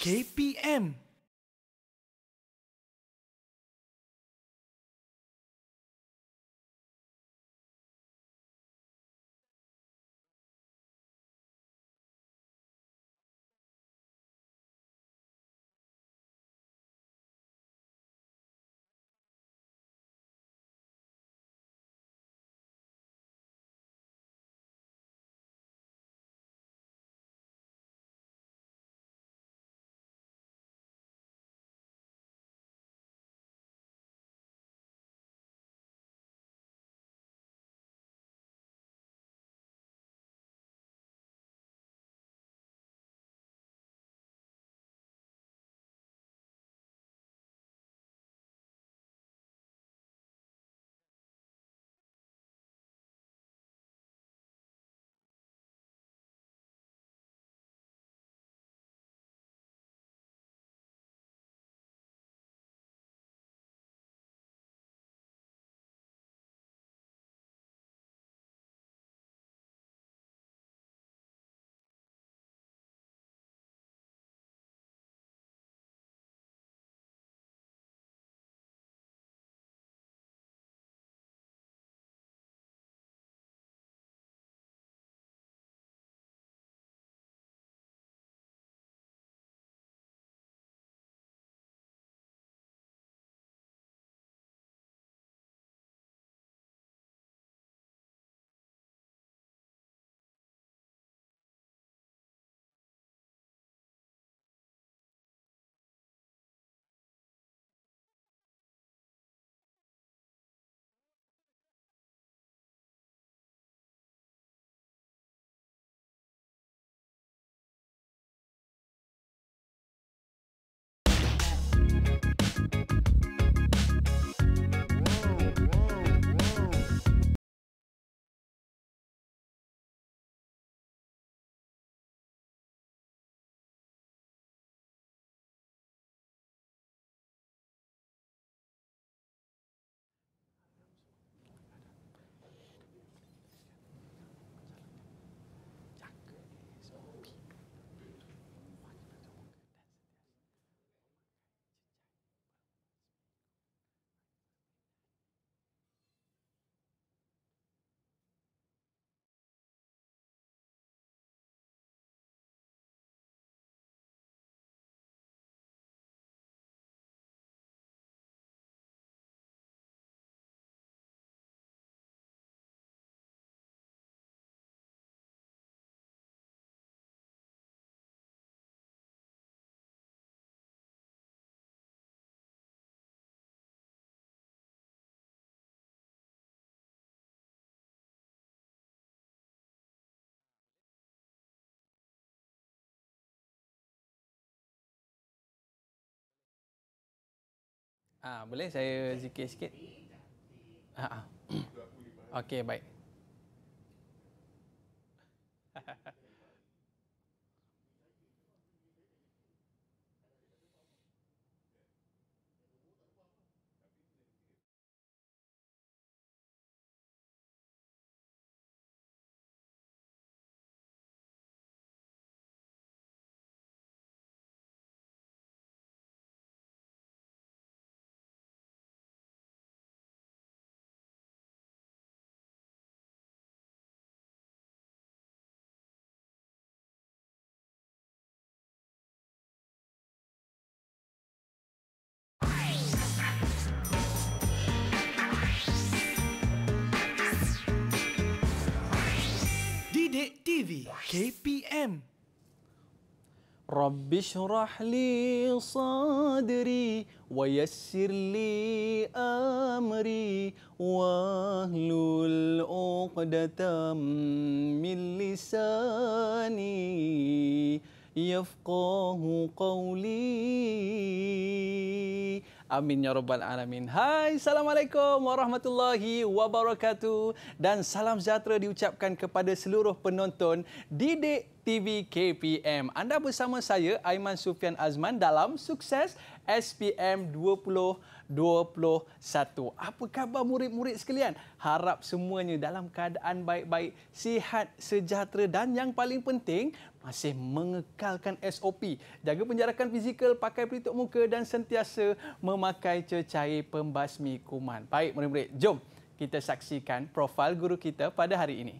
KPM. Ah, boleh saya zikir sikit? Ha. Okey, baik. TV KPM Rabbi syrah li sadri wa yassir li amri wa hlul uqdatam min lisani yafqahu qawli Amin ya rabbal alamin. Hai, assalamualaikum warahmatullahi wabarakatuh dan salam sejahtera diucapkan kepada seluruh penonton Didik TV KPM. Anda bersama saya Aiman Sufian Azman dalam sukses SPM 20 21. Apa khabar murid-murid sekalian? Harap semuanya dalam keadaan baik-baik, sihat, sejahtera dan yang paling penting masih mengekalkan SOP. Jaga penjarakan fizikal, pakai pelitup muka dan sentiasa memakai cecair pembasmi kuman. Baik, murid-murid, jom kita saksikan profil guru kita pada hari ini.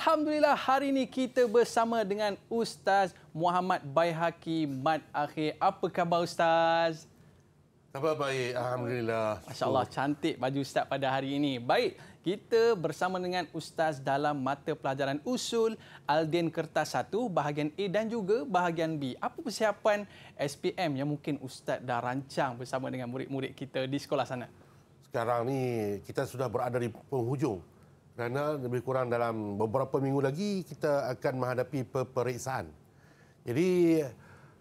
Alhamdulillah hari ini kita bersama dengan Ustaz Muhammad Baihaki Mat Akhir. Apa khabar Ustaz? Khabar baik. Alhamdulillah. Masya Allah cantik baju Ustaz pada hari ini. Baik, kita bersama dengan Ustaz dalam mata pelajaran usul Aldin Kertas 1 bahagian A dan juga bahagian B. Apa persiapan SPM yang mungkin Ustaz dah rancang bersama dengan murid-murid kita di sekolah sana? Sekarang ni kita sudah berada di penghujung kerana lebih kurang dalam beberapa minggu lagi kita akan menghadapi peperiksaan. Jadi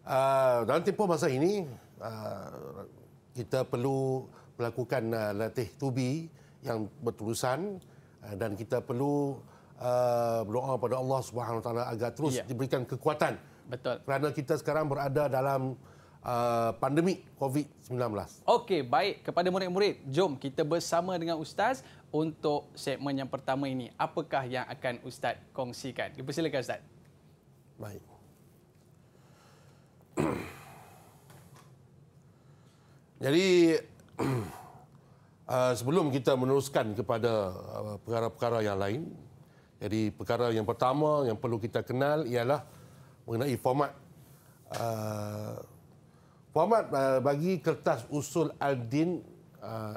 uh, dalam tempoh masa ini uh, kita perlu melakukan uh, latih tubi yang berterusan uh, dan kita perlu uh, berdoa kepada Allah Subhanahu Wa Taala agar terus yeah. diberikan kekuatan. Betul. Kerana kita sekarang berada dalam Uh, pandemik COVID-19. Okey, baik. Kepada murid-murid, jom kita bersama dengan Ustaz untuk segmen yang pertama ini. Apakah yang akan Ustaz kongsikan? Dipersilakan Ustaz. Baik. Jadi uh, sebelum kita meneruskan kepada uh, perkara-perkara yang lain, jadi perkara yang pertama yang perlu kita kenal ialah mengenai format uh, Muhammad uh, bagi kertas usul Aldin uh,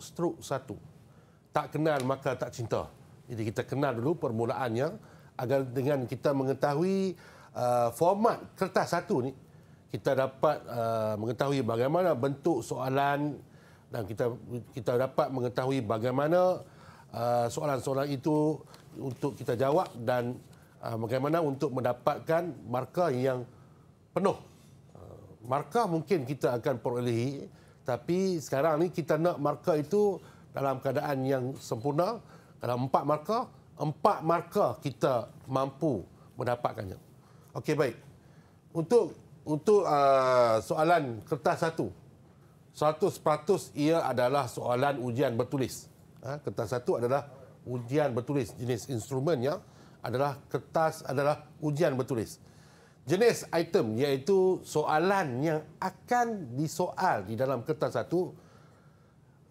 struk 1 Tak kenal maka tak cinta. Jadi kita kenal dulu permulaannya agar dengan kita mengetahui uh, format kertas satu ni kita dapat uh, mengetahui bagaimana bentuk soalan dan kita kita dapat mengetahui bagaimana uh, soalan-soalan itu untuk kita jawab dan uh, bagaimana untuk mendapatkan markah yang penuh markah mungkin kita akan perolehi tapi sekarang ni kita nak markah itu dalam keadaan yang sempurna dalam empat markah empat markah kita mampu mendapatkannya okey baik untuk untuk uh, soalan kertas satu 100% ia adalah soalan ujian bertulis ha, kertas satu adalah ujian bertulis jenis instrumennya adalah kertas adalah ujian bertulis jenis item iaitu soalan yang akan disoal di dalam kertas satu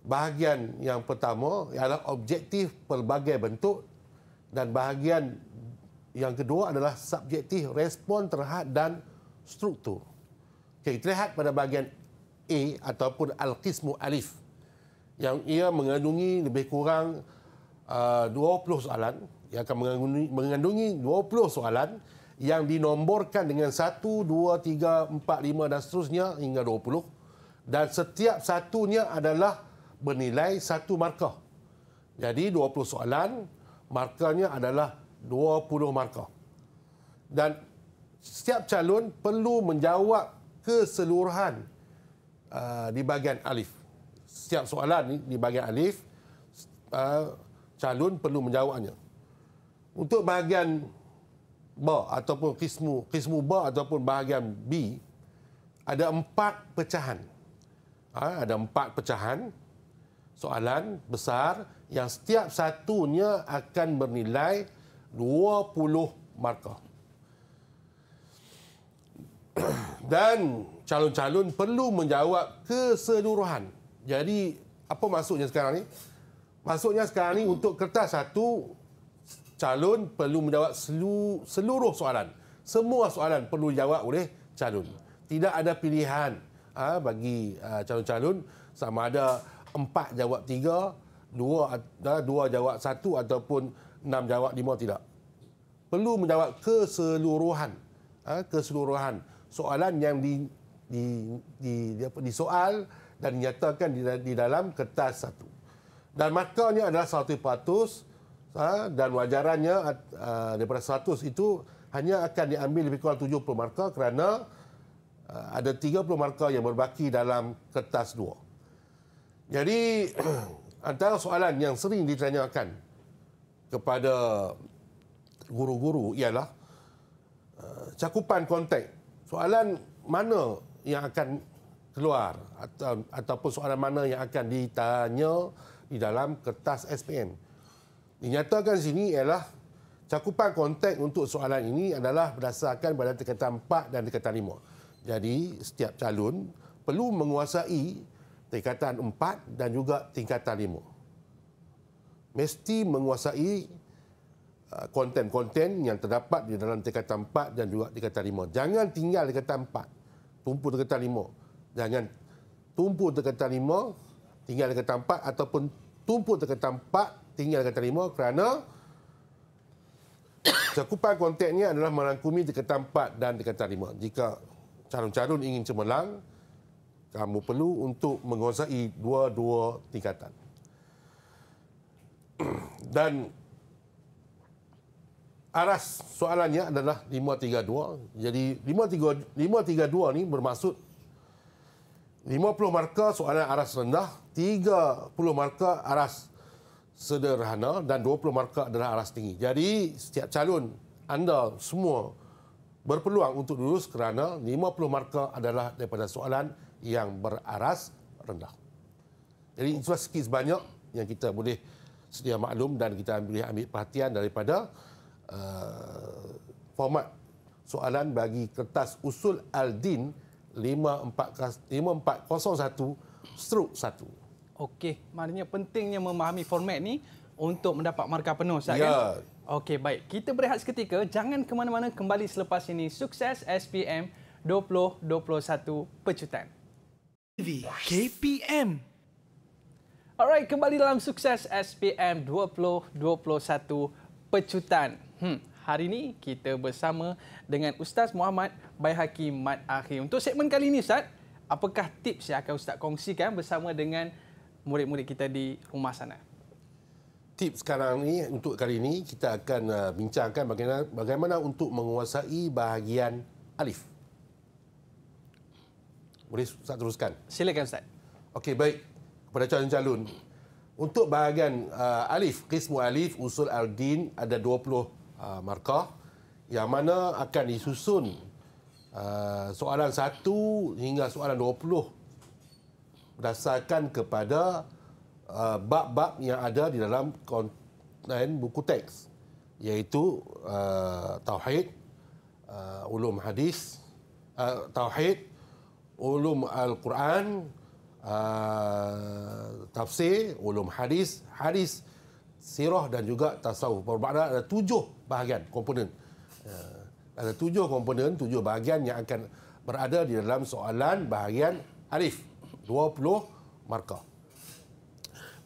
bahagian yang pertama ialah objektif pelbagai bentuk dan bahagian yang kedua adalah subjektif respon terhad dan struktur okay, kita lihat pada bahagian A ataupun Al-Qismu Alif yang ia mengandungi lebih kurang uh, 20 soalan Ia akan mengandungi, mengandungi 20 soalan yang dinomborkan dengan 1, 2, 3, 4, 5 dan seterusnya hingga 20. Dan setiap satunya adalah bernilai satu markah. Jadi 20 soalan, markahnya adalah 20 markah. Dan setiap calon perlu menjawab keseluruhan uh, di bahagian alif. Setiap soalan ni, di bahagian alif, uh, calon perlu menjawabnya. Untuk bahagian ba ataupun kismu qismu ba ataupun bahagian b ada empat pecahan ha, ada empat pecahan soalan besar yang setiap satunya akan bernilai 20 markah dan calon-calon perlu menjawab keseluruhan jadi apa maksudnya sekarang ni maksudnya sekarang ni untuk kertas satu calon perlu menjawab seluruh soalan. Semua soalan perlu dijawab oleh calon. Tidak ada pilihan ha, bagi ha, calon-calon sama ada empat jawab tiga, dua, ha, dua jawab satu ataupun enam jawab lima tidak. Perlu menjawab keseluruhan keseluruhan soalan yang di, di, di, di, apa, disoal dan dinyatakan di, di dalam kertas satu. Dan markahnya adalah satu peratus Ha, dan wajarannya ha, daripada 100 itu hanya akan diambil lebih kurang 70 markah kerana ha, ada 30 markah yang berbaki dalam kertas dua. Jadi antara soalan yang sering ditanyakan kepada guru-guru ialah cakupan konteks. Soalan mana yang akan keluar atau, ataupun soalan mana yang akan ditanya di dalam kertas SPM dinyatakan sini ialah cakupan konteks untuk soalan ini adalah berdasarkan pada tingkatan 4 dan tingkatan 5. Jadi setiap calon perlu menguasai tingkatan 4 dan juga tingkatan 5. Mesti menguasai uh, konten-konten yang terdapat di dalam tingkatan 4 dan juga tingkatan 5. Jangan tinggal tingkatan 4, tumpu tingkatan 5. Jangan tumpu tingkatan 5, tinggal tingkatan 4 ataupun tumpu tingkatan 4 tinggal tinggalkan terima kerana cakupan konteksnya adalah merangkumi dekatan 4 dan dekatan 5. Jika calon-calon ingin cemerlang, kamu perlu untuk menguasai dua-dua tingkatan. Dan aras soalannya adalah 532. Jadi 532 532 ni bermaksud 50 markah soalan aras rendah, 30 markah aras sederhana dan 20 markah adalah aras tinggi. Jadi setiap calon anda semua berpeluang untuk lulus kerana 50 markah adalah daripada soalan yang beraras rendah. Jadi itu skis banyak yang kita boleh sedia maklum dan kita boleh ambil perhatian daripada uh, format soalan bagi kertas usul Aldin 5401 struk 1. Okey, maknanya pentingnya memahami format ni untuk mendapat markah penuh, Ustaz. Kan? Ya. Okey, baik. Kita berehat seketika. Jangan ke mana-mana kembali selepas ini. Sukses SPM 2021 Pecutan. TV KPM. Alright, kembali dalam sukses SPM 2021 Pecutan. Hmm, hari ini kita bersama dengan Ustaz Muhammad Baihaki Mat Akhir. Untuk segmen kali ini, Ustaz, apakah tips yang akan Ustaz kongsikan bersama dengan murid-murid kita di rumah sana. Tip sekarang ni untuk kali ini kita akan uh, bincangkan bagaimana bagaimana untuk menguasai bahagian alif. Boleh Ustaz teruskan? Silakan Ustaz. Okey, baik. Kepada calon-calon, untuk bahagian uh, alif, kismu alif, usul al-din ada 20 uh, markah yang mana akan disusun uh, soalan 1 hingga soalan berdasarkan kepada uh, bab-bab yang ada di dalam konten buku teks iaitu uh, tauhid uh, ulum hadis uh, tauhid ulum al-Quran uh, tafsir ulum hadis hadis sirah dan juga tasawuf berbakna ada tujuh bahagian komponen uh, ada tujuh komponen tujuh bahagian yang akan berada di dalam soalan bahagian arif 20 markah.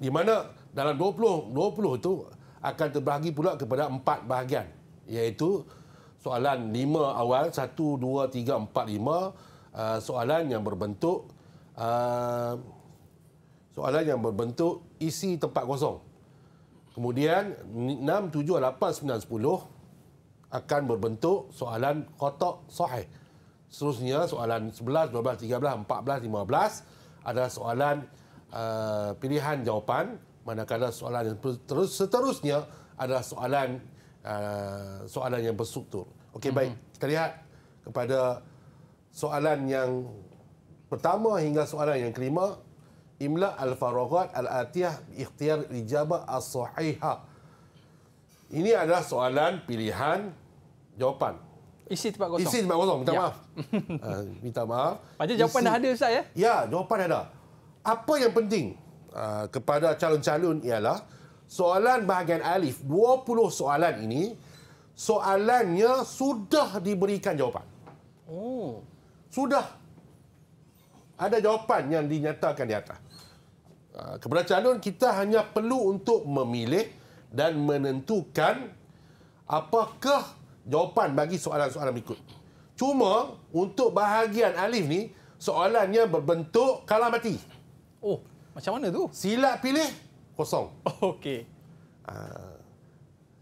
Di mana dalam 20 20 itu akan terbahagi pula kepada empat bahagian iaitu soalan 5 awal 1 2 3 4 5 soalan yang berbentuk ah, soalan yang berbentuk isi tempat kosong. Kemudian 6 7 8 9 10 akan berbentuk soalan kotak sahih. Seterusnya soalan 11 12 13 14 15 adalah soalan uh, pilihan jawapan manakala soalan yang terus seterusnya adalah soalan uh, soalan yang berstruktur. Okey mm-hmm. baik, kita lihat kepada soalan yang pertama hingga soalan yang kelima imla al-faragat al-atiyah ikhtiar ijabah as-sahihah. Ini adalah soalan pilihan jawapan. Isi tempat kosong. Isi tempat kosong. Minta ya. maaf. uh, minta maaf. Macam jawapan dah ada Ustaz ya? Ya, jawapan ada. Apa yang penting uh, kepada calon-calon ialah soalan bahagian alif 20 soalan ini soalannya sudah diberikan jawapan. Oh. Sudah. Ada jawapan yang dinyatakan di atas. Ah, kepada calon, kita hanya perlu untuk memilih dan menentukan apakah jawapan bagi soalan-soalan berikut. Cuma untuk bahagian Alif ni soalannya berbentuk kalah mati. Oh, macam mana tu? Sila pilih kosong. Oh, Okey. Ah.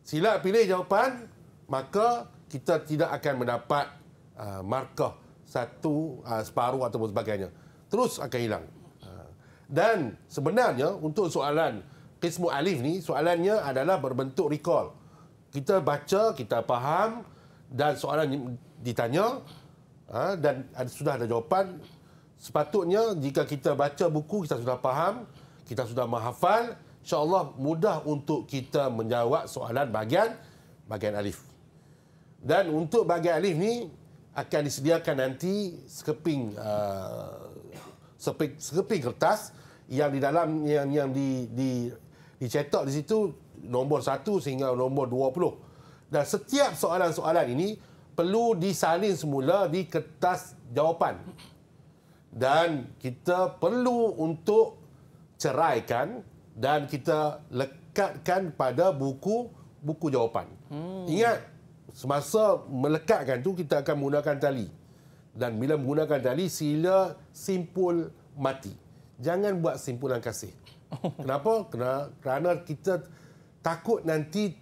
Sila pilih jawapan maka kita tidak akan mendapat uh, markah satu uh, separuh atau sebagainya. Terus akan hilang. Uh, dan sebenarnya untuk soalan kismu Alif ni soalannya adalah berbentuk recall kita baca, kita faham dan soalan ditanya ha, dan sudah ada jawapan. Sepatutnya jika kita baca buku, kita sudah faham, kita sudah menghafal, insyaAllah mudah untuk kita menjawab soalan bahagian bahagian alif. Dan untuk bahagian alif ni akan disediakan nanti sekeping uh, eh, sekeping, sekeping kertas yang di dalam yang yang di di dicetak di situ nombor satu sehingga nombor dua puluh. Dan setiap soalan-soalan ini perlu disalin semula di kertas jawapan. Dan kita perlu untuk ceraikan dan kita lekatkan pada buku buku jawapan. Hmm. Ingat semasa melekatkan tu kita akan menggunakan tali. Dan bila menggunakan tali sila simpul mati. Jangan buat simpulan kasih. Kenapa? Kerana kita takut nanti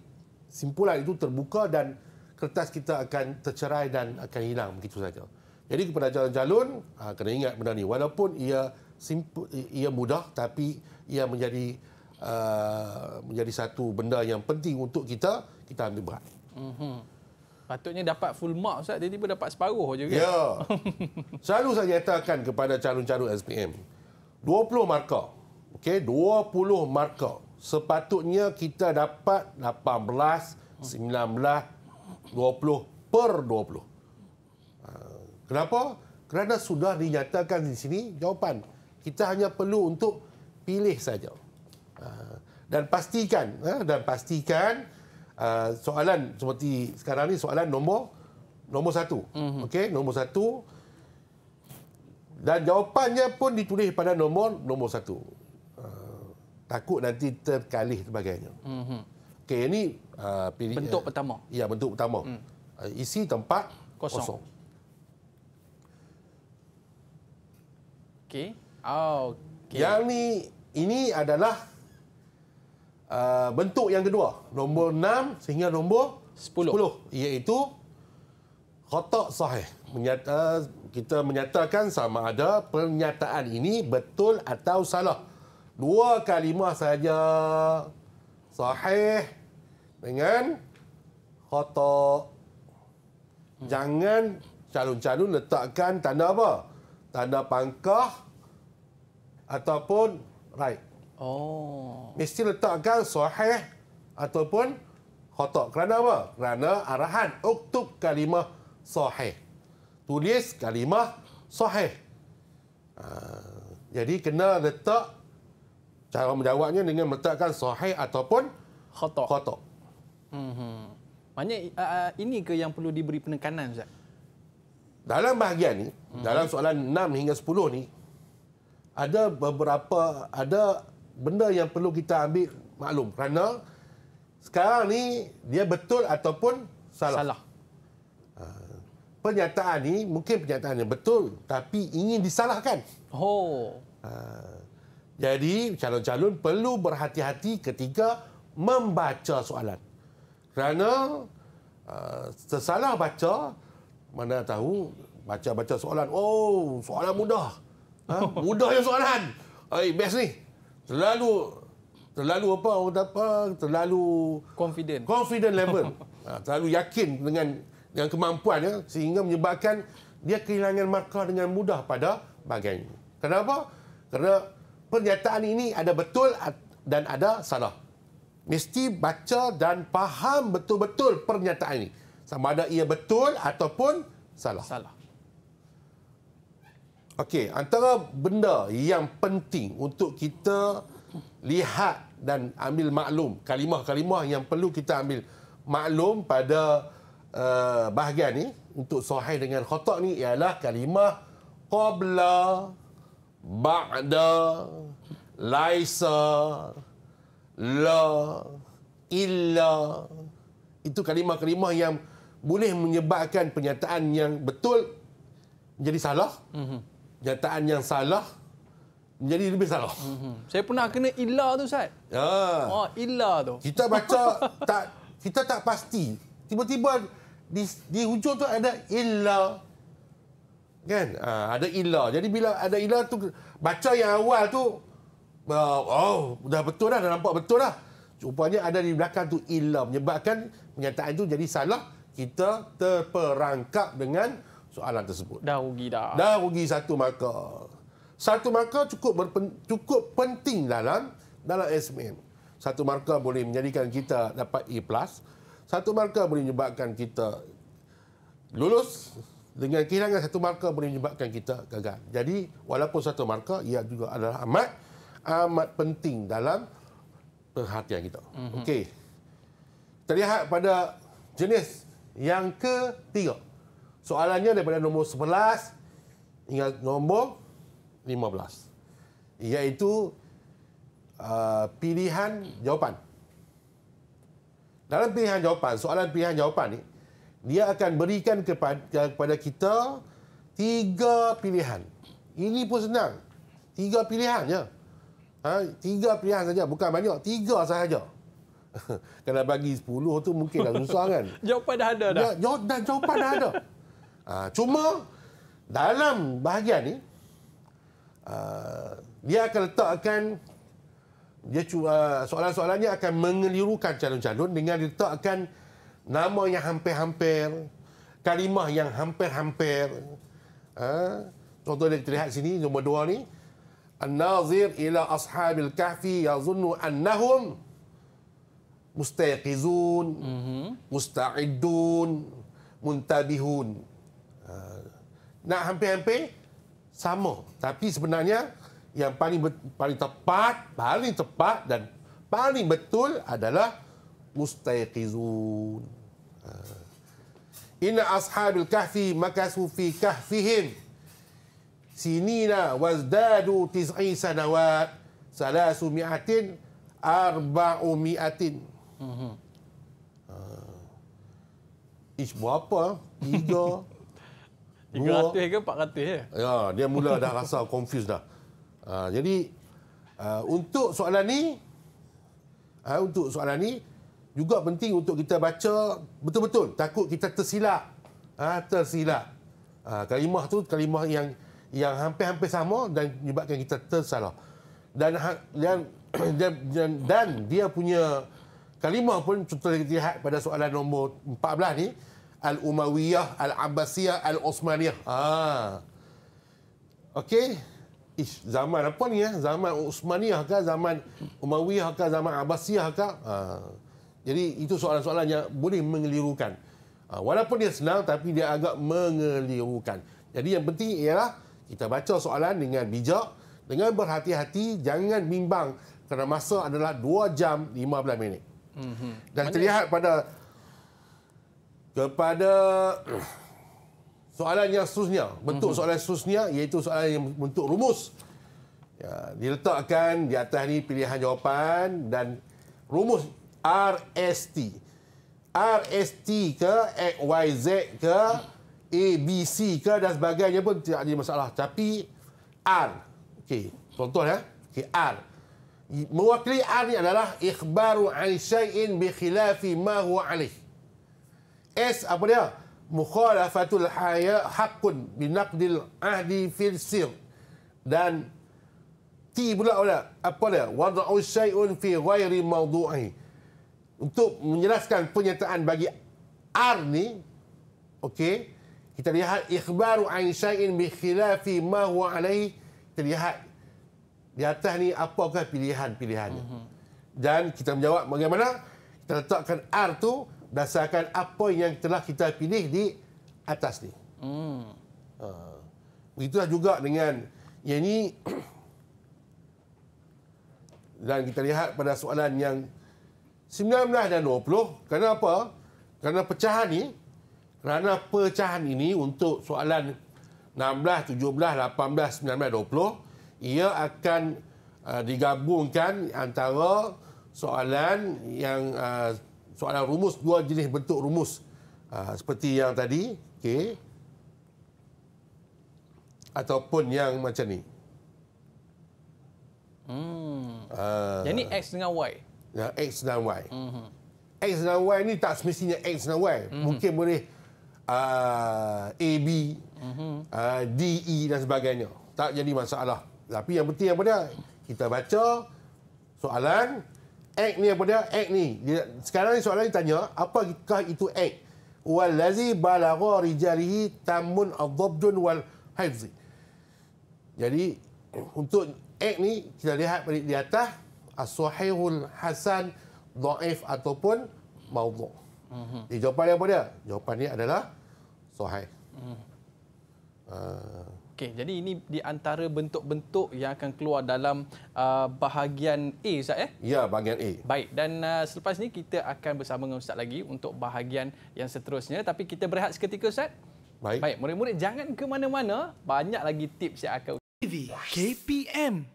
simpulan itu terbuka dan kertas kita akan tercerai dan akan hilang begitu saja. Jadi kepada calon-calon ha, kena ingat benda ni walaupun ia simpul, ia mudah tapi ia menjadi uh, menjadi satu benda yang penting untuk kita kita ambil berat. Mm-hmm. Patutnya dapat full mark Ustaz, tiba-tiba dapat separuh je kan? Ya. Selalu saya nyatakan kepada calon-calon SPM, 20 markah. Okey, 20 markah sepatutnya kita dapat 18, 19, 20 per 20. Ha, kenapa? Kerana sudah dinyatakan di sini jawapan. Kita hanya perlu untuk pilih saja. Ha, dan pastikan, ha, dan pastikan soalan seperti sekarang ni soalan nombor nombor satu. Mm-hmm. Okey, nombor satu. Dan jawapannya pun ditulis pada nombor nombor satu takut nanti terkalih sebagainya. Mm-hmm. Okey, ini uh, ah, pilih, bentuk uh, pertama. Ya, bentuk pertama. Mm. Uh, isi tempat kosong. kosong. Okey. Oh, ah, okay. Yang ni ini adalah uh, bentuk yang kedua. Nombor 6 sehingga nombor 10. 10 iaitu khotak sahih. Menyata, kita menyatakan sama ada pernyataan ini betul atau salah dua kalimah saja sahih dengan khotok. Hmm. Jangan calon-calon letakkan tanda apa? Tanda pangkah ataupun right. Oh. Mesti letakkan sahih ataupun khotok. Kerana apa? Kerana arahan. Uktub kalimah sahih. Tulis kalimah sahih. Ha. Jadi kena letak Cara menjawabnya dengan meletakkan sahih ataupun khotok. Khotok. Hmm. Maknanya uh, ini ke yang perlu diberi penekanan Ustaz? Dalam bahagian ni, hmm. dalam soalan 6 hingga 10 ni, ada beberapa, ada benda yang perlu kita ambil maklum. Kerana sekarang ni dia betul ataupun salah. Salah. Ha. Pernyataan ni mungkin pernyataannya betul tapi ingin disalahkan. Oh. Ha. Jadi calon-calon perlu berhati-hati ketika membaca soalan. Kerana uh, tersalah baca, mana tahu baca-baca soalan. Oh, soalan mudah. Ha? yang soalan. Hey, best ni. Terlalu terlalu apa orang apa terlalu confident confident level ha, terlalu yakin dengan dengan kemampuan ya sehingga menyebabkan dia kehilangan markah dengan mudah pada bagian kenapa kerana pernyataan ini ada betul dan ada salah. Mesti baca dan faham betul-betul pernyataan ini. Sama ada ia betul ataupun salah. Salah. Okey, antara benda yang penting untuk kita lihat dan ambil maklum, kalimah-kalimah yang perlu kita ambil maklum pada uh, bahagian ini untuk sahih dengan khotak ni ialah kalimah qabla ba'da laisa la illa itu kalimah-kalimah yang boleh menyebabkan pernyataan yang betul menjadi salah mm-hmm. pernyataan yang salah menjadi lebih salah mm-hmm. saya pernah kena illa tu ustaz ha ah. oh illa tu kita baca tak kita tak pasti tiba-tiba di di hujung tu ada illa kan ha, ada ila jadi bila ada ila tu baca yang awal tu ah, oh dah betul dah dah nampak betul dah rupanya ada di belakang tu ila menyebabkan pernyataan itu jadi salah kita terperangkap dengan soalan tersebut dah rugi dah dah rugi satu maka satu maka cukup berpen, cukup penting dalam dalam SMM satu marka boleh menjadikan kita dapat A+. Satu marka boleh menyebabkan kita lulus dengan kehilangan satu markah boleh menyebabkan kita gagal. Jadi walaupun satu markah ia juga adalah amat amat penting dalam perhatian kita. Mm-hmm. Okey. Terlihat pada jenis yang ketiga. Soalannya daripada nombor 11 hingga nombor 15. Iaitu uh, pilihan jawapan. Dalam pilihan jawapan, soalan pilihan jawapan ni dia akan berikan kepada kepada kita tiga pilihan. Ini pun senang. Tiga pilihan je. Ha? Tiga pilihan saja, bukan banyak. Tiga sahaja. Kalau bagi sepuluh tu mungkin dah susah kan? jawapan dah ada dah. Ya, ja, jawapan dah ada. ha, cuma dalam bahagian ini, uh, ha, dia akan letakkan dia ha, soalan-soalannya akan mengelirukan calon-calon dengan letakkan nama yang hampir-hampir, kalimah yang hampir-hampir. Ha? Contohnya kita lihat sini, nombor dua ni. al nazir ila ashabil kahfi yazunnu annahum mustaqizun, mhm. musta'idun, muntabihun. Ha. Nak hampir-hampir? Sama. Tapi sebenarnya yang paling paling tepat, paling tepat dan paling betul adalah mustaqizun. Inna ashabil kahfi makasu fi kahfihim. Sinina wazdadu tiz'i sanawat. Salasu mi'atin arba'u mi'atin. Mhm. Ah. Ish berapa? Tiga. Tiga ratus ke empat ratus? Eh? Ya, dia mula dah rasa confused dah. Ah, jadi, ah, untuk soalan ni, untuk soalan ni, juga penting untuk kita baca betul-betul takut kita tersilap ha, tersilap ha, kalimah tu kalimah yang yang hampir-hampir sama dan menyebabkan kita tersalah dan ha, dan dan, dan, dan dia punya kalimah pun contoh kita lihat pada soalan nombor 14 ni al Umayyah, al abbasiyah al usmaniyah ha okey Ish, zaman apa ni ya? Zaman Usmaniyah ke? Zaman Umayyah ke? Zaman Abbasiyah ke? Ha. Jadi itu soalan-soalan yang boleh mengelirukan. Ah, walaupun dia senang tapi dia agak mengelirukan. Jadi yang penting ialah kita baca soalan dengan bijak, dengan berhati-hati, jangan bimbang kerana masa adalah 2 jam 15 minit. Mm-hmm. Dan terlihat ini? pada kepada soalan yang seterusnya, bentuk mm-hmm. soalan seterusnya iaitu soalan yang bentuk rumus. Ya, diletakkan di atas ini pilihan jawapan dan rumus RST. RST ke, XYZ ke, ABC ke dan sebagainya pun tidak ada masalah. Tapi R. Okey, contoh eh. ya. Okey, R. Mewakili R ni adalah ikhbaru an syai'in bi khilafi ma huwa alih. S apa dia? Mukhalafatul haya haqqun bi naqdil ahdi fil sir. Dan T pula apa dia? Wad'u syai'un fi ghairi mawdu'ihi untuk menjelaskan penyataan bagi ar ni okey kita lihat ikhbaru ain syai'in bi khilafi ma huwa alaihi kita lihat di atas ni apakah pilihan-pilihannya mm-hmm. dan kita menjawab bagaimana kita letakkan ar tu berdasarkan apa yang telah kita pilih di atas ni mm. begitulah juga dengan yang ini dan kita lihat pada soalan yang 19 dan 20 kerana apa? Kerana pecahan ni kerana pecahan ini untuk soalan 16, 17, 18, 19, 20 ia akan uh, digabungkan antara soalan yang uh, soalan rumus dua jenis bentuk rumus uh, seperti yang tadi okey ataupun yang macam ni. Hmm. Uh, ah. Jadi x dengan y ya, X dan Y. Mhm. X dan Y ni tak semestinya X dan Y. Mhm. Mungkin boleh uh, A, B, uh, D, E dan sebagainya. Tak jadi masalah. Tapi yang penting apa dia? Kita baca soalan. X ni apa dia? X ni. Sekarang ni soalan ni tanya, apakah itu X? Wallazi balagha rijalihi tammun adzabdun wal haizi. Jadi untuk X ni kita lihat di atas as-sahihul hasan dhaif ataupun maudhu. Mhm. Jadi jawapan apa dia? Jawapan dia adalah sahih. Mhm. Uh, Okey, jadi ini di antara bentuk-bentuk yang akan keluar dalam uh, bahagian A, Ustaz eh? Ya, bahagian A. Baik, dan uh, selepas ini kita akan bersama dengan Ustaz lagi untuk bahagian yang seterusnya. Tapi kita berehat seketika, Ustaz. Baik. Baik, murid-murid jangan ke mana-mana. Banyak lagi tips yang akan... TV KPM.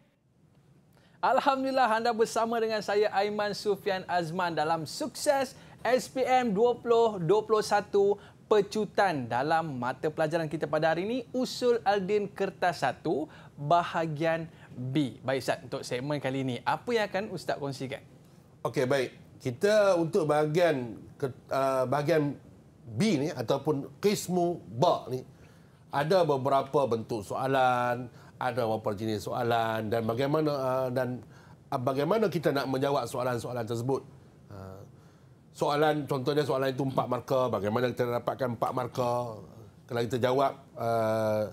Alhamdulillah anda bersama dengan saya Aiman Sufian Azman dalam sukses SPM 2021 pecutan dalam mata pelajaran kita pada hari ini Usul Aldin Kertas 1 bahagian B. Baik Ustaz, untuk segmen kali ini, apa yang akan Ustaz kongsikan? Okey, baik. Kita untuk bahagian uh, bahagian B ni ataupun kismu Ba ni ada beberapa bentuk soalan, ada apa jenis soalan dan bagaimana uh, dan uh, bagaimana kita nak menjawab soalan-soalan tersebut. Uh, soalan contohnya soalan itu empat markah, bagaimana kita dapatkan empat markah? Kalau kita jawab uh,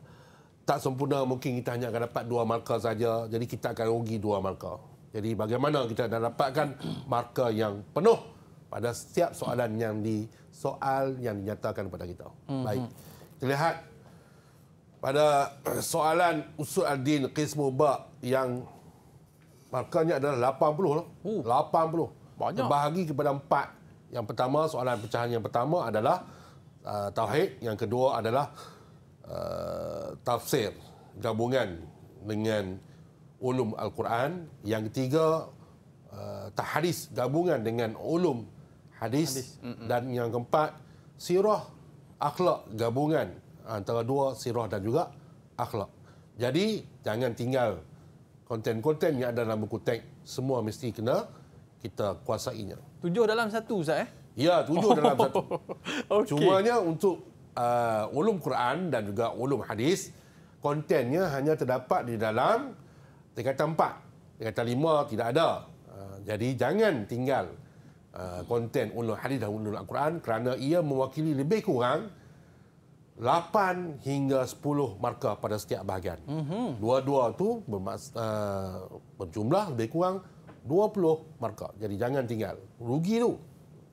tak sempurna mungkin kita hanya akan dapat dua markah saja. Jadi kita akan rugi dua markah. Jadi bagaimana kita nak dapatkan markah yang penuh pada setiap soalan yang di soal yang dinyatakan kepada kita. Mm-hmm. Baik. Hmm. Kita lihat pada soalan usul al-din qismu ba yang markahnya adalah 80 loh. 80. Banyak. Terbahagi kepada empat. Yang pertama soalan pecahan yang pertama adalah uh, tauhid, yang kedua adalah uh, tafsir gabungan dengan ulum al-Quran, yang ketiga uh, tahadis gabungan dengan ulum hadis, hadis. dan yang keempat sirah akhlak gabungan antara dua sirah dan juga akhlak. Jadi jangan tinggal konten-konten yang ada dalam buku teks semua mesti kena kita kuasainya. Tujuh dalam satu Ustaz eh? Ya, tujuh oh. dalam satu. okay. Cumanya untuk uh, ulum Quran dan juga ulum hadis, kontennya hanya terdapat di dalam tingkatan empat. Tingkatan lima tidak ada. Uh, jadi jangan tinggal uh, konten ulum hadis dan ulum quran kerana ia mewakili lebih kurang 8 hingga 10 markah pada setiap bahagian. Mm-hmm. Dua-dua itu uh, eh, berjumlah lebih kurang 20 markah. Jadi jangan tinggal. Rugi tu.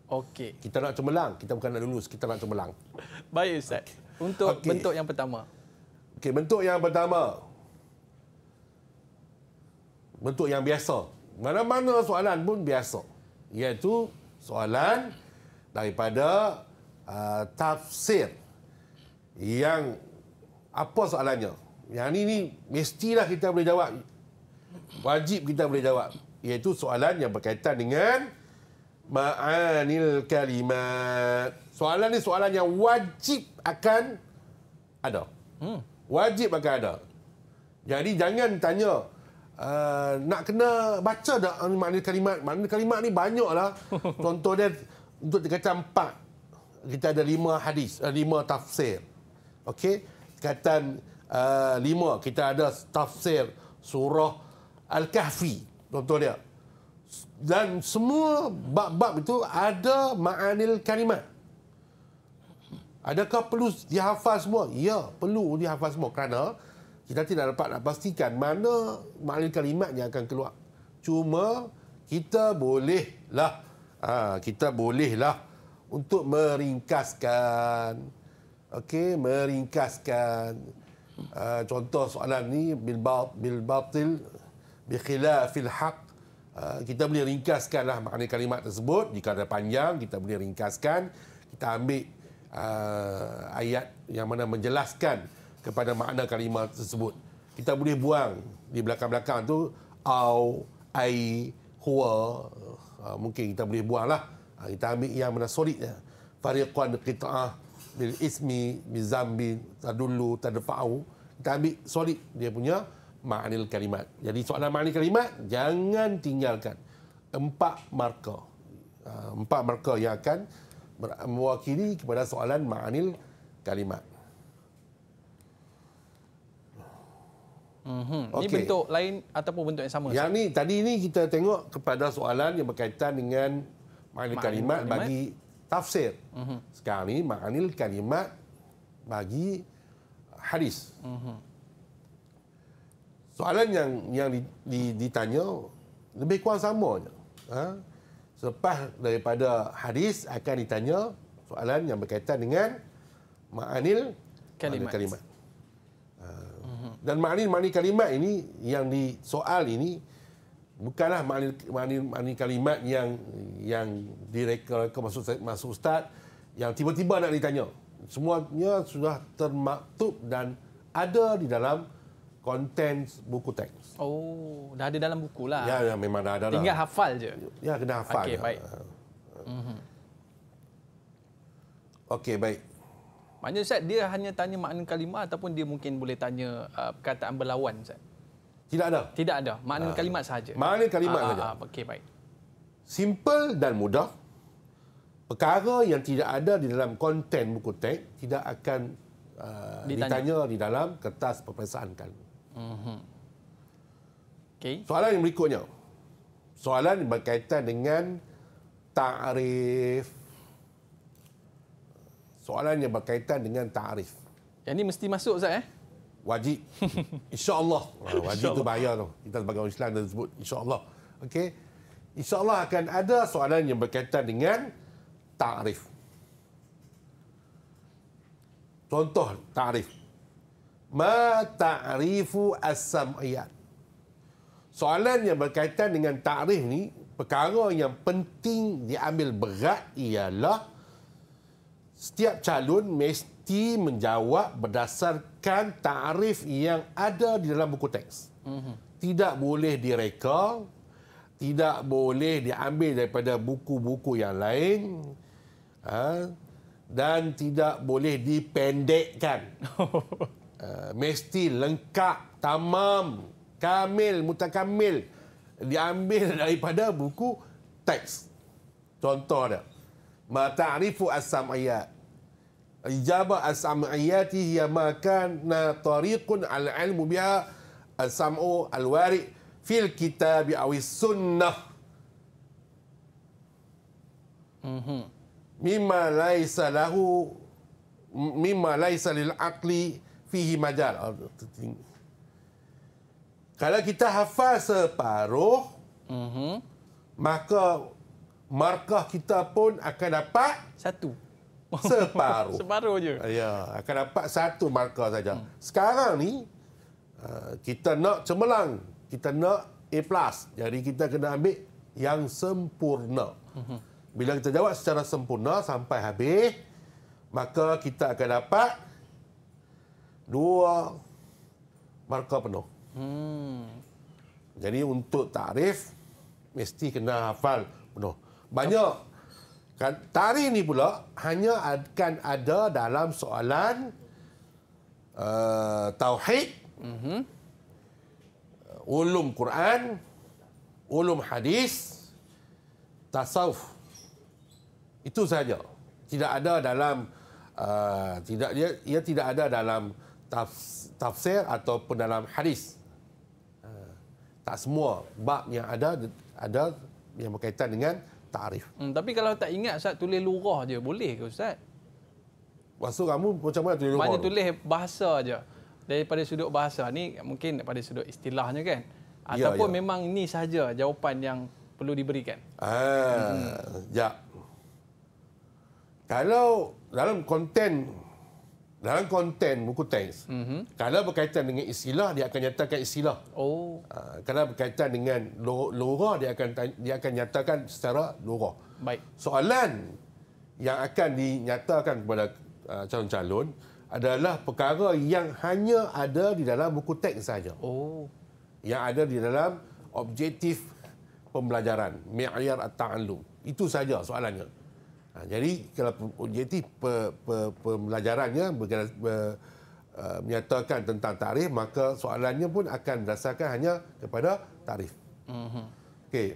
Okey. Kita nak cemerlang. Kita bukan nak lulus. Kita nak cemerlang. Baik, Ustaz. Okay. Untuk okay. bentuk yang pertama. Okey, bentuk yang pertama. Bentuk yang biasa. Mana-mana soalan pun biasa. Iaitu soalan daripada uh, tafsir yang apa soalannya? Yang ini, ini mestilah kita boleh jawab. Wajib kita boleh jawab. Iaitu soalan yang berkaitan dengan ma'anil kalimat. Soalan ini soalan yang wajib akan ada. Hmm. Wajib akan ada. Jadi jangan tanya uh, nak kena baca tak ma'anil kalimat. Ma'anil kalimat ni banyaklah. Contoh dia untuk dikata empat. Kita ada lima hadis, eh, lima tafsir okey kaitan uh, lima kita ada tafsir surah al-kahfi betul dia dan semua bab-bab itu ada ma'anil kalimat adakah perlu dihafaz semua ya perlu dihafaz semua kerana kita tidak dapat nak pastikan mana ma'anil kalimat yang akan keluar cuma kita bolehlah ha, kita bolehlah untuk meringkaskan okey meringkaskan uh, contoh soalan ni bil bab bil batil bi khilafil haq uh, kita boleh ringkaskanlah makna kalimat tersebut jika ada panjang kita boleh ringkaskan kita ambil uh, ayat yang mana menjelaskan kepada makna kalimat tersebut kita boleh buang di belakang-belakang tu au ai huwa mungkin kita boleh buanglah uh, kita ambil yang mana solidnya fariqan qita'ah bil ismi bi zambi tadullu tadfa'u kita ambil solid dia punya ma'anil kalimat jadi soalan ma'anil kalimat jangan tinggalkan empat markah ha, empat markah yang akan mewakili kepada soalan ma'anil kalimat Mm-hmm. Okay. Ini bentuk lain ataupun bentuk yang sama? Yang ni, tadi ini kita tengok kepada soalan yang berkaitan dengan makna kalimat, kalimat bagi tafsir. Uh mhm. -huh. Sekarang ni maknil kalimat bagi hadis. Uh mhm. -huh. Soalan yang yang di, di, ditanya lebih kurang samanya. Ha? Selepas daripada hadis akan ditanya soalan yang berkaitan dengan maknil kalimat. kalimat. Ha. Mhm. Dan maknil-maknil kalimat ini yang di soal ini bukanlah makna, makna, makna kalimat yang yang direka masuk masuk ustaz yang tiba-tiba nak ditanya. Semuanya sudah termaktub dan ada di dalam konten buku teks. Oh, dah ada dalam buku lah. Ya, ya memang dah ada. Tinggal hafal je. Ya, kena hafal. Okey, baik. Mm-hmm. Okey, baik. Maknanya Ustaz, dia hanya tanya makna kalimat ataupun dia mungkin boleh tanya uh, perkataan berlawan Ustaz? Tidak ada. Tidak ada. Makna ha. kalimat saja. Makna kalimat ha, ah, saja. Ha, ah, Okey, baik. Simple dan mudah. Perkara yang tidak ada di dalam konten buku teks tidak akan uh, ditanya. ditanya di dalam kertas peperiksaan kamu. Mm-hmm. Okay. Soalan yang berikutnya. Soalan yang berkaitan dengan ta'rif. Soalan yang berkaitan dengan ta'rif. Yang ini mesti masuk, Ustaz. Eh? wajib. InsyaAllah. Wajib Insya tu bayar tu. Kita sebagai orang Islam dah sebut. InsyaAllah. Okey. InsyaAllah akan ada soalan yang berkaitan dengan ta'rif. Contoh ta'rif. Ma ta'rifu as-sam'iyat. Soalan yang berkaitan dengan ta'rif ni, perkara yang penting diambil berat ialah setiap calon mesti mesti menjawab berdasarkan tarif yang ada di dalam buku teks. Mm-hmm. Tidak boleh direka, tidak boleh diambil daripada buku-buku yang lain ha? dan tidak boleh dipendekkan. uh, mesti lengkap, tamam, kamil, mutakamil diambil daripada buku teks. Contoh dia. Mata'rifu as-sam'iyat ijaba as-sam'iyati hiya ma kana tariqun al-ilmu biha as-sam'u al-wari fil kitab aw as-sunnah mhm. mimma laisa lahu mimma laisa lil aqli fihi majal oh, kalau kita hafal separuh mm-hmm. maka markah kita pun akan dapat satu separuh. separuh je. Ya, akan dapat satu markah saja. Hmm. Sekarang ni uh, kita nak cemerlang, kita nak A+. Plus. Jadi kita kena ambil yang sempurna. Hmm. Bila kita jawab secara sempurna sampai habis, maka kita akan dapat dua markah penuh. Hmm. Jadi untuk tarif mesti kena hafal penuh. Banyak Kan? Tarikh ni pula hanya akan ada dalam soalan uh, tauhid, mm-hmm. ulum Quran, ulum hadis, tasawuf. Itu saja. Tidak ada dalam uh, tidak ia, ia tidak ada dalam tafsir ataupun dalam hadis. Uh, tak semua bab yang ada ada yang berkaitan dengan tarif. Hmm, tapi kalau tak ingat Ustaz tulis lurah je boleh ke Ustaz? Maksud kamu macam mana tulis lurah? Banyak tulis bahasa je. Daripada sudut bahasa ni mungkin daripada sudut istilahnya kan. Ya, Ataupun ya, ya. memang ini saja jawapan yang perlu diberikan. Ah, ya. hmm. ya. Kalau dalam konten dalam konten buku teks, mm-hmm. kalau berkaitan dengan istilah, dia akan nyatakan istilah. Oh. Uh, kalau berkaitan dengan lorah, dia akan dia akan nyatakan secara lorah. Baik. Soalan yang akan dinyatakan kepada uh, calon-calon adalah perkara yang hanya ada di dalam buku teks saja. Oh. Yang ada di dalam objektif pembelajaran, mi'yar at-ta'allum. Itu saja soalannya. Ha, jadi kalau oh, jadi pe, pe, pembelajarannya berkena, be, uh, menyatakan tentang tarif maka soalannya pun akan berdasarkan hanya kepada tarif. Mm-hmm. Okey.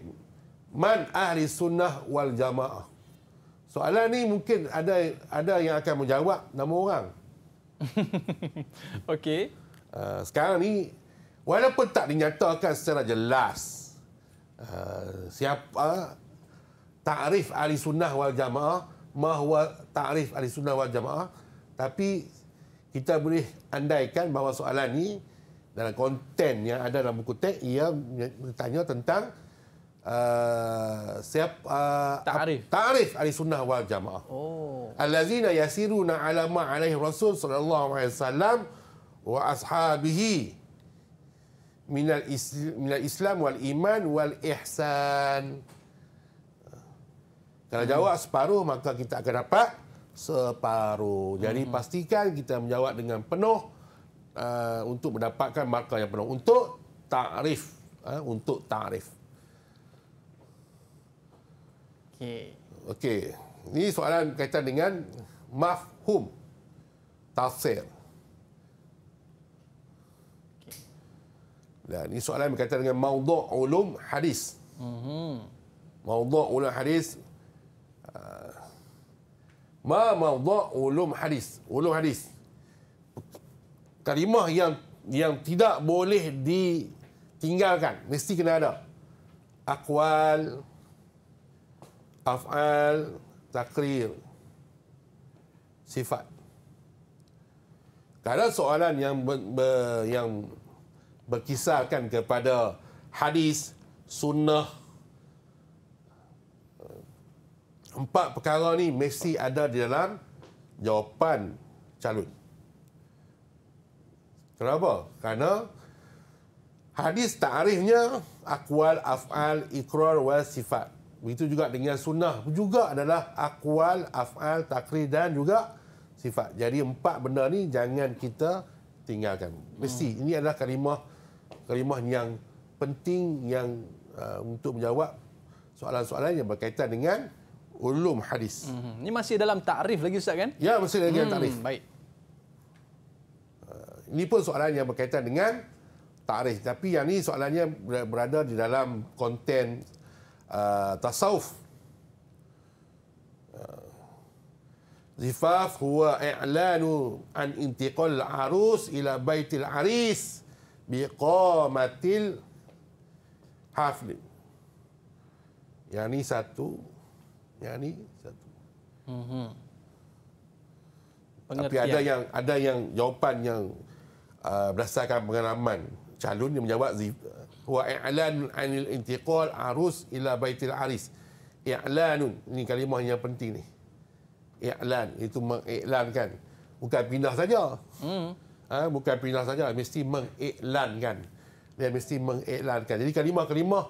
Man ahli sunnah wal jamaah. Soalan ni mungkin ada ada yang akan menjawab nama orang. Okey. Uh, sekarang ni walaupun tak dinyatakan secara jelas uh, siapa takrif ahli sunnah wal jamaah mahwa takrif ahli sunnah wal jamaah tapi kita boleh andaikan bahawa soalan ini dalam konten yang ada dalam buku teks ia bertanya tentang uh, siap uh, takrif takrif ahli sunnah wal jamaah oh allazina yasiruna ala ma alaihi rasul sallallahu alaihi wasallam wa ashabihi minal islam wal iman wal ihsan kalau hmm. jawab separuh maka kita akan dapat separuh. Jadi hmm. pastikan kita menjawab dengan penuh uh, untuk mendapatkan markah yang penuh untuk tarif uh, untuk tarif. Okey. Okey. Ini soalan berkaitan dengan mafhum tafsir. Dan ini soalan berkaitan dengan maudhu ulum hadis. Mhm. Maudhu ulum hadis Ma mawdu' ulum hadis. Ulum hadis. Kalimah yang yang tidak boleh ditinggalkan. Mesti kena ada. Akwal. Af'al. Takrir. Sifat. Kadang soalan yang ber, ber, yang berkisarkan kepada hadis, sunnah, empat perkara ni mesti ada di dalam jawapan calon. Kenapa? Kerana hadis takrifnya akwal, af'al, ikrar, wal, sifat. Begitu juga dengan sunnah. Juga adalah akwal, af'al, takrif dan juga sifat. Jadi empat benda ni jangan kita tinggalkan. Mesti hmm. ini adalah kalimah kalimah yang penting yang uh, untuk menjawab soalan-soalan yang berkaitan dengan ulum hadis. Hmm. Ini masih dalam takrif lagi Ustaz kan? Ya, masih lagi dalam takrif. Hmm, baik. Uh, ini pun soalan yang berkaitan dengan takrif. Tapi yang ini soalannya berada di dalam konten uh, tasawuf. Uh, Zifaf huwa i'lanu an intiqal arus ila baitil aris biqamatil hafli. Yang ini satu. Yang ni satu. Hmm. Tapi ada yang ada yang jawapan yang uh, berdasarkan pengalaman calon yang menjawab uh, wa i'lan anil intiqal arus ila baitil aris. I'lanun ini kalimah yang penting ni. I'lan itu mengiklankan bukan pindah saja. Hmm. Ha, bukan pindah saja mesti mengiklankan. Dia mesti mengiklankan. Jadi kalimah-kalimah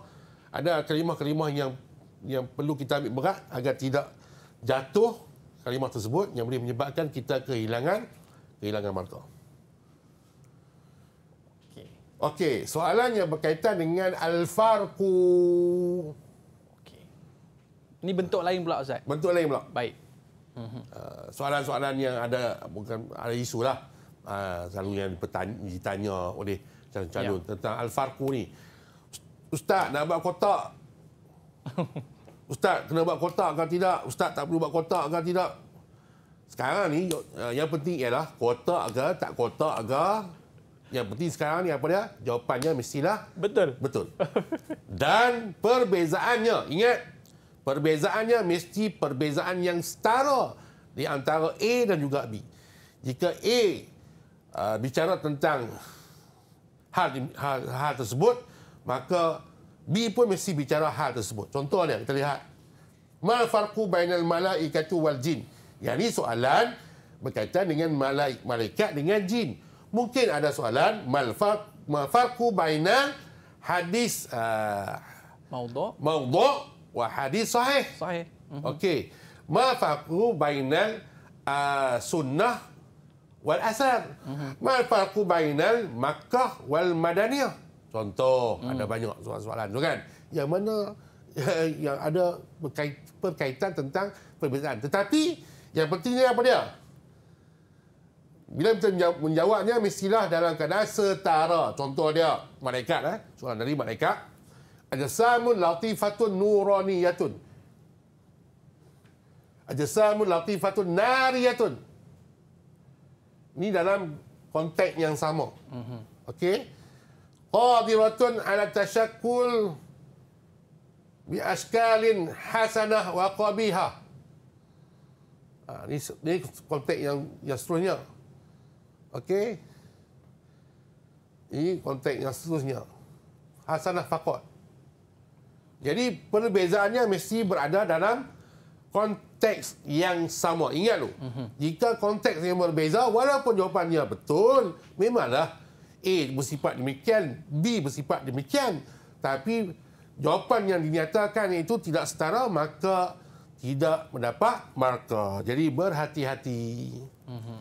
ada kalimah-kalimah yang yang perlu kita ambil berat agar tidak jatuh kalimah tersebut yang boleh menyebabkan kita kehilangan kehilangan markah. Okey. Okey, soalan yang berkaitan dengan al-farqu. Okey. Ini bentuk lain pula Ustaz. Bentuk lain pula. Baik. Mhm. Ah, soalan-soalan yang ada bukan ada isu lah. Ah, selalu yang ditanya oleh calon-calon ya. tentang al-farqu ni. Ustaz, nak buat kotak Ustaz kena buat kotak ke tidak? Ustaz tak perlu buat kotak ke tidak? Sekarang ni eh, yang penting ialah kotak ke tak kotak ke yang penting sekarang ni apa dia? Jawapannya mestilah betul. Betul. Dan perbezaannya, ingat perbezaannya mesti perbezaan yang setara di antara A dan juga B. Jika A uh, bicara tentang hal, hal hal tersebut, maka B pun mesti bicara hal tersebut. Contohnya kita lihat. Mal farqu bainal malaikatu wal jin. Yang ini soalan berkaitan dengan malaik, malaikat dengan jin. Mungkin ada soalan mal farqu bainal hadis uh, ah, maudhu' maudhu' wa hadis sahih. Sahih. Mm-hmm. Okey. Mal farqu bainal uh, sunnah wal asar. Mm-hmm. Mal farqu bainal Makkah wal Madaniyah. Contoh, hmm. ada banyak soalan-soalan tu kan. Yang mana yang ada perkaitan tentang perbezaan. Tetapi yang pentingnya apa dia? Bila kita menjawabnya mestilah dalam keadaan setara. Contoh dia malaikat eh. Soalan dari malaikat. Ajasamun latifatun nuraniyatun. ada Ajasamun latifatun nariyatun. Ini dalam konteks yang sama. Mhm. Okey qadiratun ala tashakkul bi askalin hasanah wa qabiha. Ha, ini, konteks yang, yang seterusnya. Okey. Ini konteks yang seterusnya. Hasanah faqat. Jadi perbezaannya mesti berada dalam konteks yang sama. Ingat tu. Mm-hmm. Jika konteks yang berbeza, walaupun jawapannya betul, memanglah A bersifat demikian, B bersifat demikian. Tapi jawapan yang dinyatakan itu tidak setara, maka tidak mendapat markah. Jadi berhati-hati. Mhm.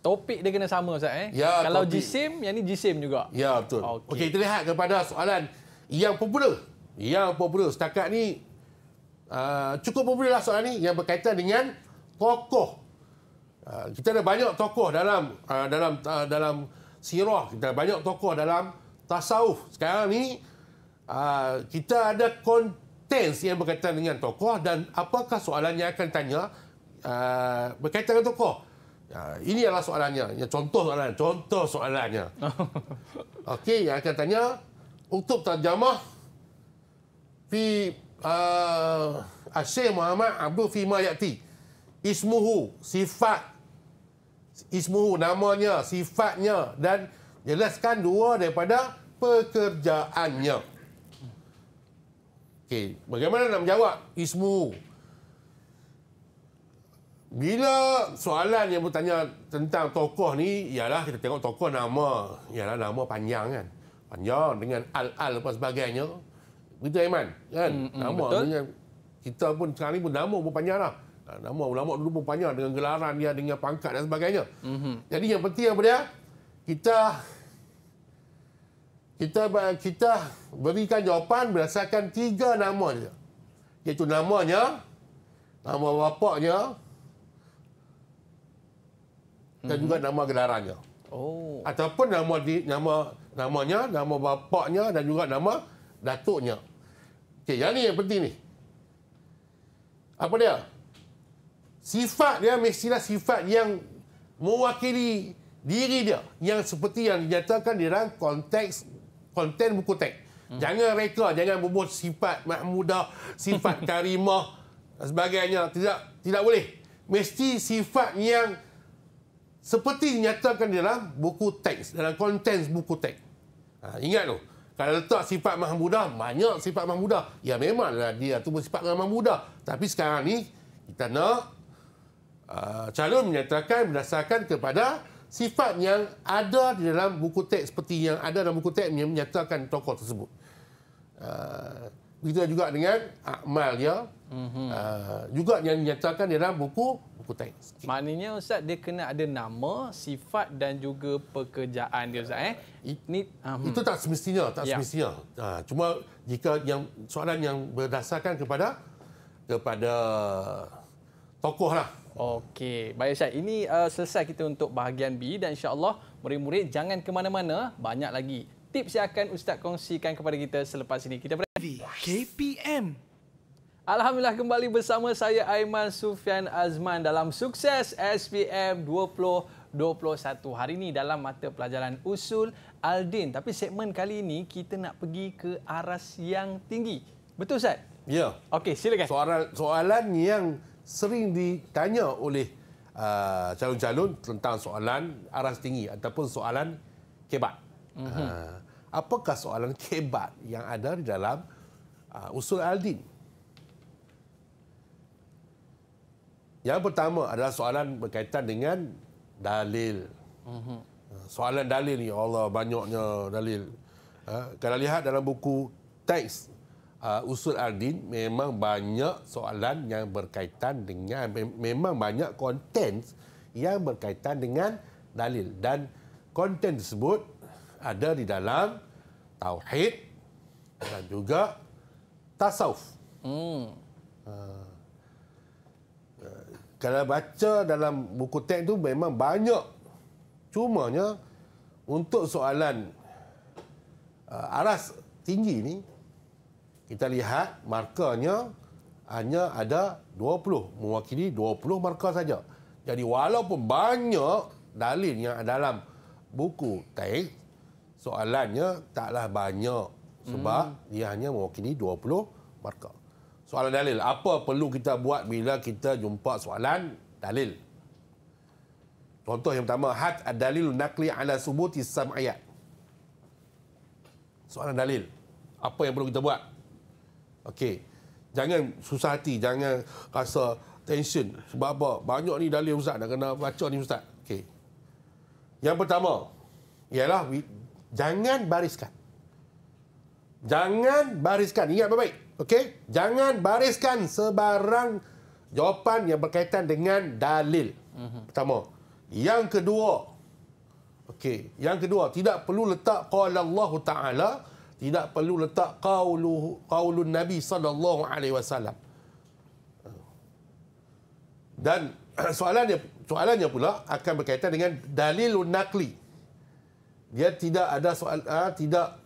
Topik dia kena sama, Ustaz. Eh? Ya, Kalau topik. jisim, yang ini jisim juga. Ya, betul. Okey, okay, kita lihat kepada soalan yang popular. Yang popular setakat ini, uh, cukup popular lah soalan ini yang berkaitan dengan tokoh. Uh, kita ada banyak tokoh dalam uh, dalam uh, dalam sirah kita banyak tokoh dalam tasawuf sekarang ni ah, kita ada konten yang berkaitan dengan tokoh dan apakah soalan yang akan tanya ah, berkaitan dengan tokoh ya, ini adalah soalannya. Ya, contoh soalan, contoh soalannya. Okey, yang akan tanya untuk terjemah fi uh, ah, Asy Muhammad Abdul Fima Yati. Ismuhu sifat Ismu, namanya sifatnya dan jelaskan dua daripada pekerjaannya okey bagaimana nak menjawab ismu? bila soalan yang bertanya tentang tokoh ni ialah kita tengok tokoh nama ialah nama panjang kan panjang dengan al-al dan sebagainya begitu Aiman kan mm, mm, nama betul. Kan, kita pun sekarang ni pun nama pun panjang lah. Ah, nama ulama dulu pun banyak dengan gelaran dia dengan pangkat dan sebagainya. Mm-hmm. Jadi yang penting apa dia? Kita kita kita berikan jawapan berdasarkan tiga nama dia. Iaitu namanya, nama bapaknya mm-hmm. dan mhm. juga nama gelarannya. Oh. Ataupun nama di nama namanya, nama bapaknya dan juga nama datuknya. Okey, yang ni yang penting ni. Apa dia? sifat dia mestilah sifat yang mewakili diri dia yang seperti yang dinyatakan di dalam konteks konten buku teks. Hmm. Jangan reka, jangan bubuh sifat mahmudah, sifat karimah sebagainya. Tidak tidak boleh. Mesti sifat yang seperti dinyatakan dalam buku teks, dalam konten buku teks. Ha, ingat tu. Kalau letak sifat mahmudah, banyak sifat mahmudah. Ya memanglah dia tu sifat mahmudah. Tapi sekarang ni, kita nak Ah, calon menyatakan berdasarkan kepada sifat yang ada di dalam buku teks seperti yang ada dalam buku teks yang menyatakan tokoh tersebut. Uh, begitu juga dengan akmal dia ya. mm-hmm. uh, ah, juga yang dinyatakan di dalam buku buku teks. Maknanya ustaz dia kena ada nama, sifat dan juga pekerjaan dia ustaz eh. It, Ni, um, itu tak semestinya, tak yeah. semestinya. Uh, cuma jika yang soalan yang berdasarkan kepada kepada tokohlah. Okey, baik Ustaz. Ini uh, selesai kita untuk bahagian B dan insyaallah allah murid-murid jangan ke mana-mana, banyak lagi tips yang akan Ustaz kongsikan kepada kita selepas ini. Kita berada KPM. Alhamdulillah kembali bersama saya Aiman Sufian Azman dalam sukses SPM 2021 hari ini dalam mata pelajaran usul Aldin. Tapi segmen kali ini kita nak pergi ke aras yang tinggi. Betul Ustaz? Ya. Okey, silakan. Soalan soalan yang sering ditanya oleh uh, calon-calon tentang soalan aras tinggi ataupun soalan kebat. Mm-hmm. Uh, apakah soalan kebat yang ada di dalam uh, usul Aldin? Yang pertama adalah soalan berkaitan dengan dalil. Mhm. Uh, soalan dalil ni ya Allah banyaknya dalil. Uh, kalau lihat dalam buku teks uh, usul Ardin memang banyak soalan yang berkaitan dengan memang banyak konten yang berkaitan dengan dalil dan konten tersebut ada di dalam tauhid dan juga tasawuf. Hmm. Uh, kalau baca dalam buku teks itu memang banyak. Cumanya untuk soalan uh, aras tinggi ini kita lihat markanya hanya ada 20 mewakili 20 markah saja. Jadi walaupun banyak dalil yang ada dalam buku teks soalannya taklah banyak sebab hmm. dia hanya mewakili 20 markah. Soalan dalil, apa perlu kita buat bila kita jumpa soalan dalil? Contoh yang pertama, had ad-dalil naqli ala subuti sam'iyat. Soalan dalil, apa yang perlu kita buat? Okey. Jangan susah hati, jangan rasa tension. Sebab apa? Banyak ni dalil ustaz nak kena baca ni ustaz. Okey. Yang pertama ialah jangan bariskan. Jangan bariskan. Ingat baik-baik. Okey? Jangan bariskan sebarang jawapan yang berkaitan dengan dalil. Mhm. Pertama. Yang kedua. Okey. Yang kedua. Tidak perlu letak. Qala Allah Ta'ala tidak perlu letak qaulu qaulun nabi sallallahu alaihi wasallam dan soalannya soalannya pula akan berkaitan dengan dalilun naqli dia tidak ada soal ha, tidak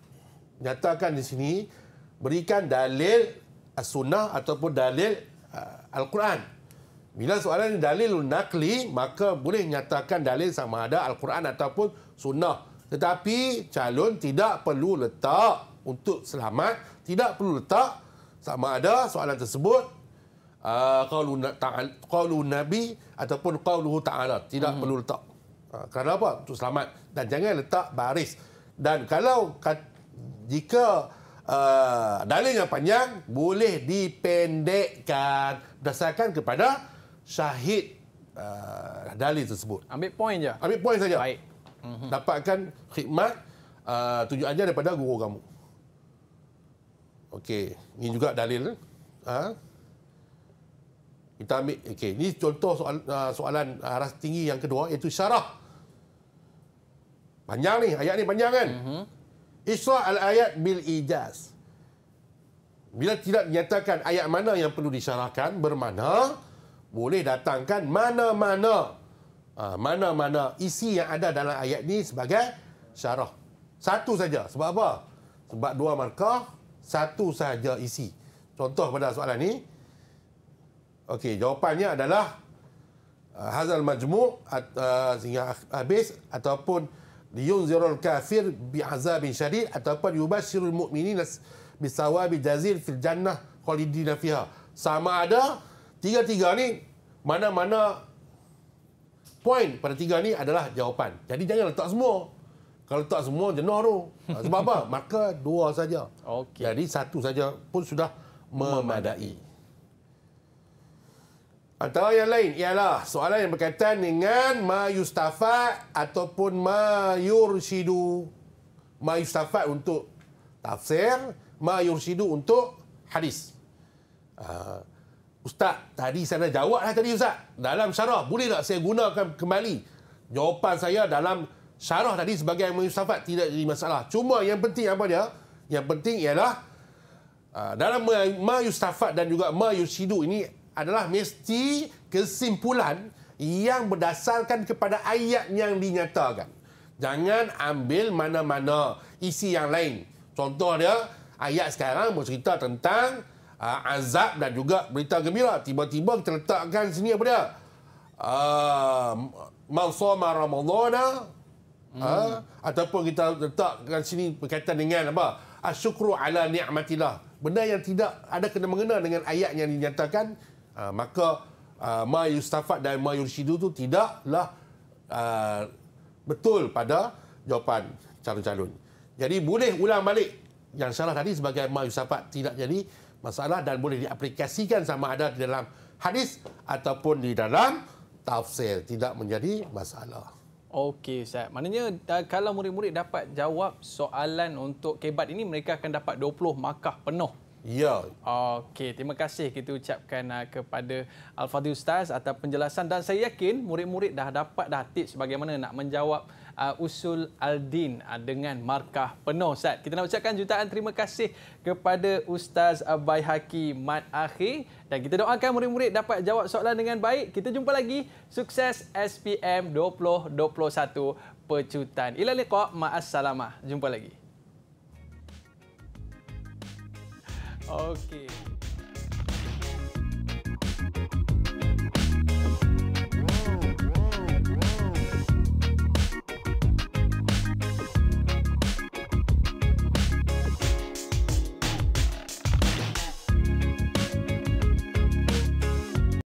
nyatakan di sini berikan dalil as-sunnah ataupun dalil uh, al-Quran. Bila soalan ini dalil nakli, maka boleh nyatakan dalil sama ada al-Quran ataupun sunnah. Tetapi calon tidak perlu letak untuk selamat, tidak perlu letak sama ada soalan tersebut uh, qawlu nabi ataupun qawluhu ta'ala. Tidak hmm. perlu letak. Ha, kerana apa? Untuk selamat. Dan jangan letak baris. Dan kalau jika uh, dalil yang panjang, boleh dipendekkan berdasarkan kepada syahid uh, dalil tersebut. Ambil poin saja. Ambil poin saja. Baik huh mhm. dapatkan khidmat uh, tunjuk daripada guru kamu. Okey, ini juga dalil. Ha? Kita ambil, okey, ini contoh soal, uh, soalan aras tinggi yang kedua iaitu syarah. Panjang ni, ayat ni panjang kan? Uh-huh. Isra al-ayat bil-ijaz. Bila tidak menyatakan ayat mana yang perlu disyarahkan, bermana boleh datangkan mana-mana Ah, mana-mana isi yang ada dalam ayat ni sebagai syarah. Satu saja. Sebab apa? Sebab dua markah, satu saja isi. Contoh pada soalan ini, Okey, jawapannya adalah ah, hazal majmu' ah, sehingga habis ataupun liunzirul kafir bi'azabin syadid ataupun yubashirul mu'minin bisawabi jazil fil jannah khalidina fiha. Sama ada tiga-tiga ni mana-mana point pada tiga ni adalah jawapan. Jadi jangan letak semua. Kalau letak semua jenuh tu. Ah, sebab apa? Maka dua saja. Okay. Jadi satu saja pun sudah memadai. Atau yang lain ialah soalan yang berkaitan dengan ma yustafa ataupun ma yursidu. Ma yustafa untuk tafsir, ma yursidu untuk hadis. Ah, Ustaz, tadi saya dah jawab lah tadi Ustaz. Dalam syarah, boleh tak saya gunakan kembali? Jawapan saya dalam syarah tadi sebagai yang menyusafat tidak jadi masalah. Cuma yang penting apa dia? Yang penting ialah ah, dalam ma dan juga ma ini adalah mesti kesimpulan yang berdasarkan kepada ayat yang dinyatakan. Jangan ambil mana-mana isi yang lain. Contoh dia, ayat sekarang bercerita tentang uh, azab dan juga berita gembira. Tiba-tiba kita letakkan sini apa dia? Uh, ah, Mansoma Ramadana. Hmm. Ah, ataupun kita letakkan sini berkaitan dengan apa? Asyukru ala ni'matillah. Benda yang tidak ada kena-mengena dengan ayat yang dinyatakan. Uh, maka uh, ma yustafat dan ma yursidu itu tidaklah uh, betul pada jawapan calon-calon. Jadi boleh ulang balik yang salah tadi sebagai ma yusafat tidak jadi masalah dan boleh diaplikasikan sama ada di dalam hadis ataupun di dalam tafsir tidak menjadi masalah. Okey Ustaz. Maknanya kalau murid-murid dapat jawab soalan untuk kebat ini mereka akan dapat 20 markah penuh. Ya. Okey, terima kasih kita ucapkan ah, kepada Al-Fadhil Ustaz atas penjelasan dan saya yakin murid-murid dah dapat dah tips bagaimana nak menjawab uh, Usul Aldin uh, dengan markah penuh Ustaz. Kita nak ucapkan jutaan terima kasih kepada Ustaz Abai Haki Mat Akhir dan kita doakan murid-murid dapat jawab soalan dengan baik. Kita jumpa lagi sukses SPM 2021 pecutan. Ila liqa ma Jumpa lagi. Okay.